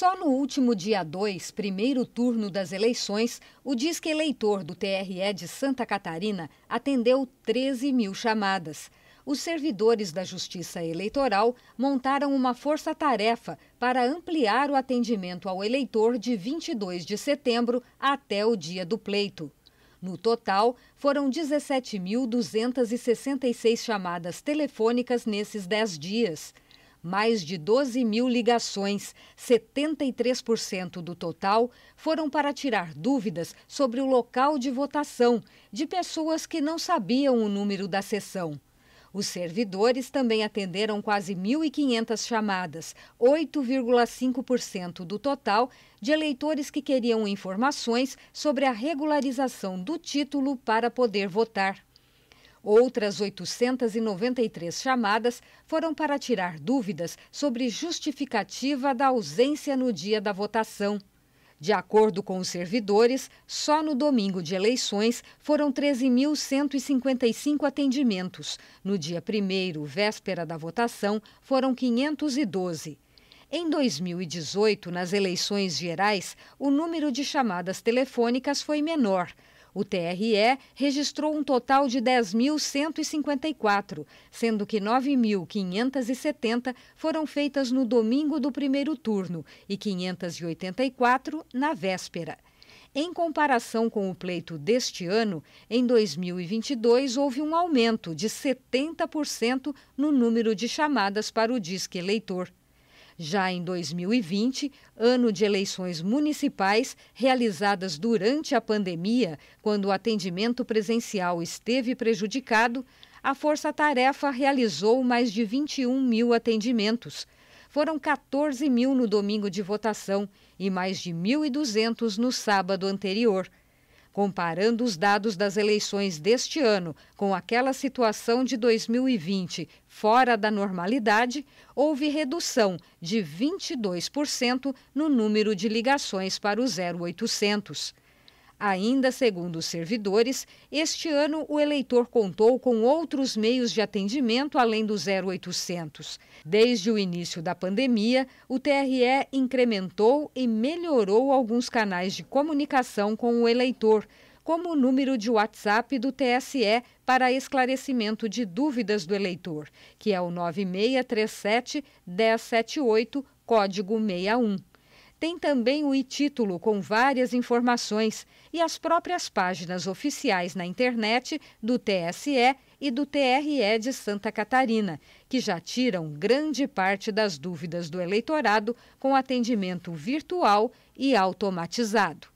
Só no último dia 2, primeiro turno das eleições, o Disque Eleitor do TRE de Santa Catarina atendeu 13 mil chamadas. Os servidores da Justiça Eleitoral montaram uma força-tarefa para ampliar o atendimento ao eleitor de 22 de setembro até o dia do pleito. No total, foram 17.266 chamadas telefônicas nesses 10 dias mais de 12 mil ligações, 73% do total, foram para tirar dúvidas sobre o local de votação de pessoas que não sabiam o número da sessão. Os servidores também atenderam quase 1.500 chamadas, 8,5% do total de eleitores que queriam informações sobre a regularização do título para poder votar. Outras 893 chamadas foram para tirar dúvidas sobre justificativa da ausência no dia da votação. De acordo com os servidores, só no domingo de eleições foram 13.155 atendimentos. No dia 1, véspera da votação, foram 512. Em 2018, nas eleições gerais, o número de chamadas telefônicas foi menor. O TRE registrou um total de 10.154, sendo que 9.570 foram feitas no domingo do primeiro turno e 584 na véspera. Em comparação com o pleito deste ano, em 2022 houve um aumento de 70% no número de chamadas para o Disque Eleitor. Já em 2020, ano de eleições municipais realizadas durante a pandemia, quando o atendimento presencial esteve prejudicado, a Força Tarefa realizou mais de 21 mil atendimentos. Foram 14 mil no domingo de votação e mais de 1.200 no sábado anterior comparando os dados das eleições deste ano com aquela situação de 2020 fora da normalidade, houve redução de 22% no número de ligações para o 0800. Ainda segundo os servidores, este ano o eleitor contou com outros meios de atendimento além do 0800. Desde o início da pandemia, o TRE incrementou e melhorou alguns canais de comunicação com o eleitor, como o número de WhatsApp do TSE para esclarecimento de dúvidas do eleitor, que é o 9637 1078, código 61. Tem também o e-título com várias informações e as próprias páginas oficiais na internet do TSE e do TRE de Santa Catarina, que já tiram grande parte das dúvidas do eleitorado com atendimento virtual e automatizado.